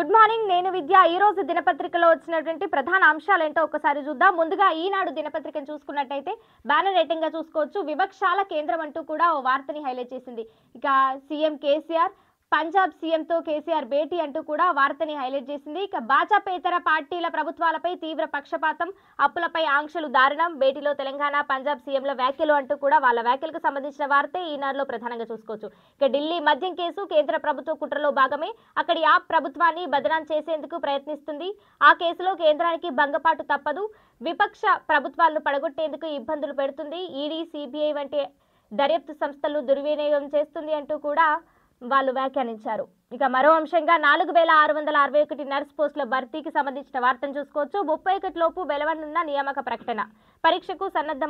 good morning నేను విద్య ఈ రోజు దినపత్రికలో వచ్చినటువంటి ప్రధాన అంశాలు ఏంటో ఒకసారి చూద్దాం ముందుగా ఈనాడు దినపత్రికను చూసుకున్నట్టయితే బ్యానర్ రేటింగ్ గా చూసుకోవచ్చు వివక్షాల కేంద్రం అంటూ కూడా ఓ వార్తని హైలైట్ చేసింది ఇక సీఎం కేసీఆర్ పంజాబ్ సీఎంతో కేసీఆర్ భేటీ అంటూ కూడా వార్తని హైలైట్ చేసింది ఇక భాజపేతర పార్టీల ప్రభుత్వాలపై తీవ్ర పక్షపాతం అప్పులపై ఆంక్షలు దారుణం భేటీలో తెలంగాణ పంజాబ్ సీఎంల వ్యాఖ్యలు అంటూ కూడా వాళ్ళ వ్యాఖ్యలకు సంబంధించిన వార్తే ఈనాడులో ప్రధానంగా చూసుకోవచ్చు ఇక ఢిల్లీ మద్యం కేసు కేంద్ర ప్రభుత్వ కుట్రలో భాగమే అక్కడి యాప్ ప్రభుత్వాన్ని బదనాం చేసేందుకు ప్రయత్నిస్తుంది ఆ కేసులో కేంద్రానికి భంగపాటు తప్పదు విపక్ష ప్రభుత్వాలను పడగొట్టేందుకు ఇబ్బందులు పెడుతుంది ఈడీ సిబిఐ వంటి దర్యాప్తు సంస్థలు దుర్వినియోగం చేస్తుంది అంటూ కూడా వాళ్ళు వ్యాఖ్యానించారు ఇక మరో అంశంగా నాలుగు వేల ఆరు వందల అరవై ఒకటి నర్స్ పోస్టుల భర్తీకి సంబంధించిన వార్తను చూసుకోవచ్చు ముప్పై ఒకటి లోపు వెలువనున్న నియామక ప్రకటన పరీక్షకు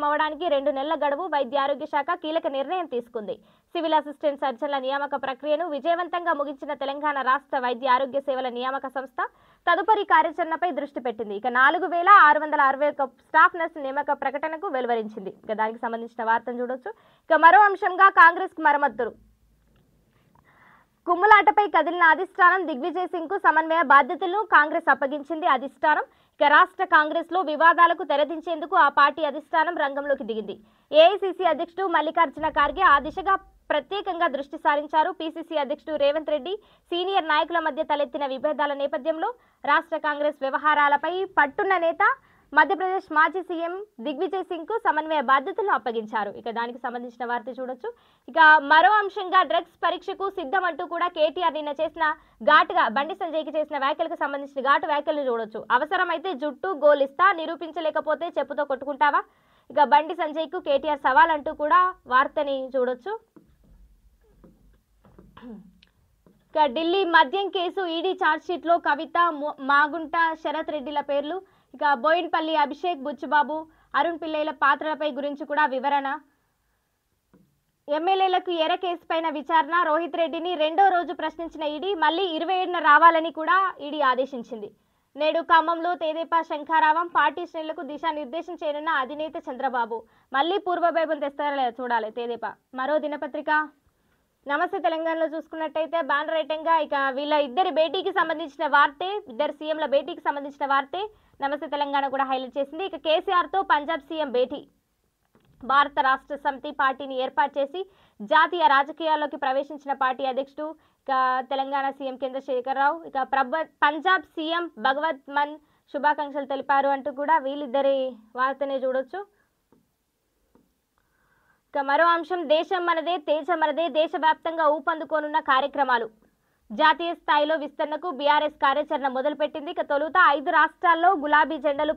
అవడానికి రెండు నెలల గడువు వైద్య ఆరోగ్య శాఖ కీలక నిర్ణయం తీసుకుంది సివిల్ అసిస్టెంట్ సర్జన్ల నియామక ప్రక్రియను విజయవంతంగా ముగించిన తెలంగాణ రాష్ట్ర వైద్య ఆరోగ్య సేవల నియామక సంస్థ తదుపరి కార్యాచరణపై దృష్టి పెట్టింది ఇక నాలుగు వేల ఆరు వందల అరవై ఒక స్టాఫ్ నర్స్ నియామక ప్రకటనకు వెలువరించింది ఇక దానికి సంబంధించిన వార్తను చూడొచ్చు ఇక మరో అంశంగా కాంగ్రెస్ మరమ్మతులు కుమ్ములాటపై కదిలిన అధిష్టానం దిగ్విజయ్ సింగ్ కు సమన్వయ బాధ్యతలను కాంగ్రెస్ అప్పగించింది అధిష్టానం ఇక రాష్ట్ర కాంగ్రెస్ లో వివాదాలకు తెరదించేందుకు ఆ పార్టీ అధిష్టానం రంగంలోకి దిగింది ఏఐసిసి అధ్యక్షుడు మల్లికార్జున ఖార్గే ఆ దిశగా ప్రత్యేకంగా దృష్టి సారించారు పీసీసీ అధ్యక్షుడు రేవంత్ రెడ్డి సీనియర్ నాయకుల మధ్య తలెత్తిన విభేదాల నేపథ్యంలో రాష్ట్ర కాంగ్రెస్ వ్యవహారాలపై పట్టున్న నేత మధ్యప్రదేశ్ మాజీ సీఎం దిగ్విజయ్ సింగ్ కు సమన్వయ బాధ్యతలను అప్పగించారు ఇక దానికి సంబంధించిన వార్త చూడొచ్చు ఇక మరో అంశంగా డ్రగ్స్ పరీక్షకు సిద్ధం అంటూ కూడా కేటీఆర్ నిన్న చేసిన ఘాటుగా బండి సంజయ్కి చేసిన వ్యాఖ్యలకు సంబంధించిన ఘాటు వ్యాఖ్యలు చూడొచ్చు అవసరమైతే జుట్టు గోలిస్తా నిరూపించలేకపోతే చెప్పుతో కొట్టుకుంటావా ఇక బండి సంజయ్ కు కేటీఆర్ సవాల్ అంటూ కూడా వార్తని చూడొచ్చు ఇక ఢిల్లీ మద్యం కేసు ఈడీ లో కవిత మాగుంట శరత్ రెడ్డిల పేర్లు ఇక బోయిన్పల్లి అభిషేక్ బుచ్చుబాబు అరుణ్ పిల్లయ్యల పాత్రలపై గురించి కూడా వివరణ ఎమ్మెల్యేలకు ఎర కేసు పైన విచారణ రోహిత్ రెడ్డిని రెండో రోజు ప్రశ్నించిన ఈడీ మళ్ళీ ఇరవై ఏడున రావాలని కూడా ఈడీ ఆదేశించింది నేడు ఖమ్మంలో తేదేపా శంఖారావం పార్టీ శ్రేణులకు దిశానిర్దేశం చేయనున్న అధినేత చంద్రబాబు మళ్ళీ పూర్వభైబం తెస్తారా చూడాలి తేదేపా మరో దినపత్రిక నమస్తే తెలంగాణలో చూసుకున్నట్టయితే బ్యానర్ ఐటెంగా ఇక వీళ్ళ ఇద్దరి భేటీకి సంబంధించిన వార్తే ఇద్దరు సీఎంల భేటీకి సంబంధించిన వార్తే నమస్తే తెలంగాణ కూడా హైలైట్ చేసింది ఇక కేసీఆర్తో పంజాబ్ సీఎం భేటీ భారత రాష్ట్ర సమితి పార్టీని ఏర్పాటు చేసి జాతీయ రాజకీయాల్లోకి ప్రవేశించిన పార్టీ అధ్యక్షుడు ఇక తెలంగాణ సీఎం రావు ఇక ప్రభ పంజాబ్ సీఎం భగవత్ మన్ శుభాకాంక్షలు తెలిపారు అంటూ కూడా వీళ్ళిద్దరి వార్తనే చూడొచ్చు ఇక మరో అంశం దేశం మనదే తేజ మనదే దేశవ్యాప్తంగా ఊపందుకోనున్న కార్యక్రమాలు జాతీయ స్థాయిలో విస్తరణకు బీఆర్ఎస్ కార్యాచరణ మొదలుపెట్టింది ఇక తొలుత ఐదు రాష్ట్రాల్లో గులాబీ జెండాలు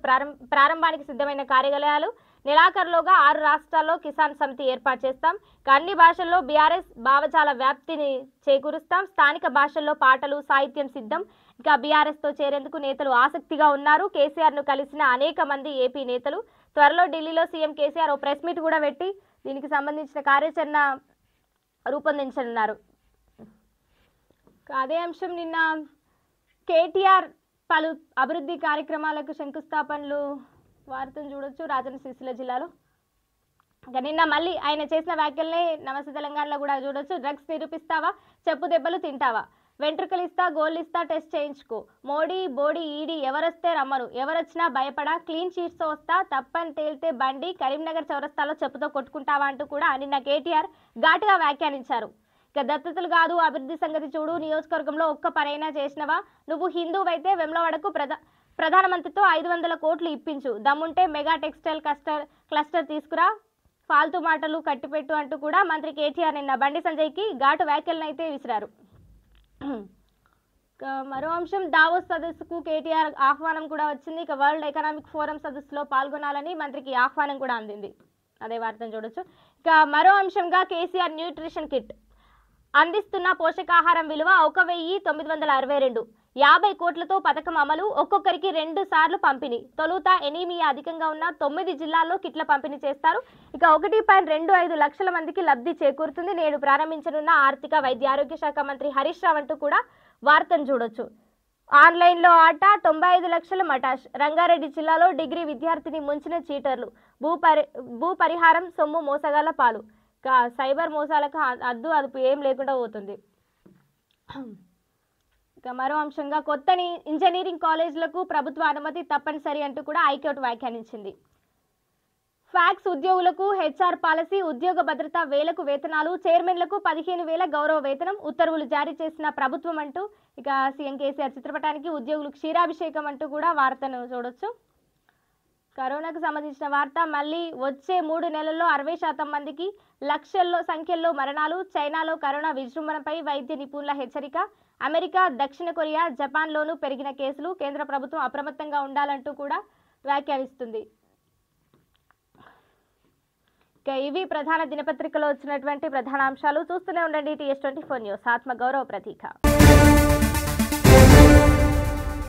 ప్రారంభానికి సిద్ధమైన కార్యాలయాలు నెలాఖరులోగా ఆరు రాష్ట్రాల్లో కిసాన్ సమితి ఏర్పాటు చేస్తాం అన్ని భాషల్లో బీఆర్ఎస్ భావజాల వ్యాప్తిని చేకూరుస్తాం స్థానిక భాషల్లో పాటలు సాహిత్యం సిద్ధం ఇక బీఆర్ఎస్తో చేరేందుకు నేతలు ఆసక్తిగా ఉన్నారు కేసీఆర్ను కలిసిన అనేక మంది ఏపీ నేతలు త్వరలో ఢిల్లీలో సీఎం కేసీఆర్ ఓ ప్రెస్ మీట్ కూడా పెట్టి దీనికి సంబంధించిన కార్యాచరణ రూపొందించనున్నారు అదే అంశం నిన్న కేటీఆర్ పలు అభివృద్ధి కార్యక్రమాలకు శంకుస్థాపనలు వార్తను చూడొచ్చు రాజన్న సిరిసిల్ల జిల్లాలో నిన్న మళ్ళీ ఆయన చేసిన వ్యాఖ్యలనే నమస్తే తెలంగాణలో కూడా చూడొచ్చు డ్రగ్స్ నిరూపిస్తావా చెప్పు దెబ్బలు తింటావా వెంట్రుకలిస్తా గోల్లిస్తా టెస్ట్ చేయించుకో మోడీ బోడీ ఈడీ ఎవరొస్తే రమ్మను ఎవరొచ్చినా భయపడా క్లీన్ షీట్స్ వస్తా తప్పని తేలితే బండి కరీంనగర్ చౌరస్తాలో చెప్పుతో కొట్టుకుంటావా అంటూ కూడా నిన్న కేటీఆర్ ఘాటుగా వ్యాఖ్యానించారు ఇక దత్తతలు కాదు అభివృద్ధి సంగతి చూడు నియోజకవర్గంలో ఒక్క పనైనా చేసినవా నువ్వు హిందూ అయితే వెమ్లవాడకు ప్రధా ప్రధానమంత్రితో ఐదు వందల కోట్లు ఇప్పించు దమ్ముంటే మెగా టెక్స్టైల్ కస్టర్ క్లస్టర్ తీసుకురా ఫాల్తు మాటలు కట్టిపెట్టు అంటూ కూడా మంత్రి కేటీఆర్ నిన్న బండి సంజయ్కి ఘాటు వ్యాఖ్యలనైతే విసిరారు మరో అంశం దావోస్ సదస్సుకు కేటీఆర్ ఆహ్వానం కూడా వచ్చింది ఇక వరల్డ్ ఎకనామిక్ ఫోరం సదస్సులో పాల్గొనాలని మంత్రికి ఆహ్వానం కూడా అందింది అదే వార్తను చూడొచ్చు ఇక మరో అంశంగా కేసీఆర్ న్యూట్రిషన్ కిట్ అందిస్తున్న పోషకాహారం విలువ ఒక వెయ్యి తొమ్మిది వందల అరవై రెండు యాభై కోట్లతో పథకం అమలు ఒక్కొక్కరికి రెండు సార్లు పంపిణీ తొలుత ఎనీమియా అధికంగా ఉన్న తొమ్మిది జిల్లాల్లో కిట్ల పంపిణీ చేస్తారు ఇక ఒకటి పాయింట్ రెండు ఐదు లక్షల మందికి లబ్ధి చేకూరుతుంది నేడు ప్రారంభించనున్న ఆర్థిక వైద్య ఆరోగ్య శాఖ మంత్రి హరీష్ రావు అంటూ కూడా వార్తను చూడొచ్చు ఆన్లైన్లో ఆట తొంభై ఐదు లక్షల మటాష్ రంగారెడ్డి జిల్లాలో డిగ్రీ విద్యార్థిని ముంచిన చీటర్లు భూ పరి భూ పరిహారం సొమ్ము మోసగాల పాలు సైబర్ మోసాలకు అద్దు అదుపు ఏం లేకుండా పోతుంది ఇక మరో అంశంగా కొత్త ఇంజనీరింగ్ కాలేజీలకు ప్రభుత్వ అనుమతి తప్పనిసరి అంటూ కూడా హైకోర్టు వ్యాఖ్యానించింది ఫ్యాక్స్ ఉద్యోగులకు హెచ్ఆర్ పాలసీ ఉద్యోగ భద్రత వేలకు వేతనాలు చైర్మన్లకు పదిహేను వేల గౌరవ వేతనం ఉత్తర్వులు జారీ చేసిన ప్రభుత్వం అంటూ ఇక సీఎం కేసీఆర్ చిత్రపటానికి ఉద్యోగులు క్షీరాభిషేకం అంటూ కూడా వార్తను చూడొచ్చు కరోనాకు సంబంధించిన వార్త మళ్ళీ వచ్చే మూడు నెలల్లో అరవై శాతం మందికి లక్షల్లో సంఖ్యల్లో మరణాలు చైనాలో కరోనా విజృంభణపై వైద్య నిపుణుల హెచ్చరిక అమెరికా దక్షిణ కొరియా జపాన్లోనూ పెరిగిన కేసులు కేంద్ర ప్రభుత్వం అప్రమత్తంగా ఉండాలంటూ కూడా వ్యాఖ్యానిస్తుంది ఇక ఇవి ప్రధాన దినపత్రికలో వచ్చినటువంటి ప్రధాన అంశాలు చూస్తూనే ఉండండి టీఎస్ ట్వంటీ ఫోర్ న్యూస్ ఆత్మగౌరవ ప్రతీక